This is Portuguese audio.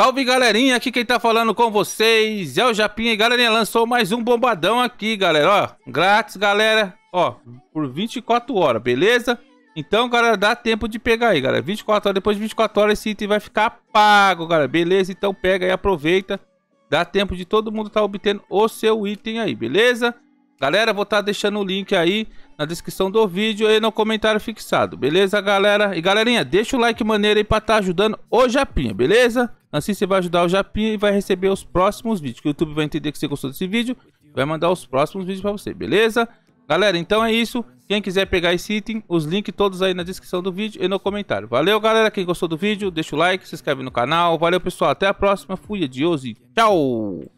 Salve galerinha, aqui quem tá falando com vocês é o Japinha e galerinha, lançou mais um bombadão aqui galera, ó, grátis galera, ó, por 24 horas, beleza? Então galera, dá tempo de pegar aí galera, 24 horas, depois de 24 horas esse item vai ficar pago galera, beleza? Então pega aí, aproveita, dá tempo de todo mundo tá obtendo o seu item aí, beleza? Galera, vou estar tá deixando o link aí na descrição do vídeo e no comentário fixado, beleza, galera? E galerinha, deixa o like maneiro aí pra estar tá ajudando o Japinha, beleza? Assim você vai ajudar o Japinha e vai receber os próximos vídeos, que o YouTube vai entender que você gostou desse vídeo e vai mandar os próximos vídeos pra você, beleza? Galera, então é isso. Quem quiser pegar esse item, os links todos aí na descrição do vídeo e no comentário. Valeu, galera. Quem gostou do vídeo, deixa o like, se inscreve no canal. Valeu, pessoal. Até a próxima. Fui, adiós e tchau!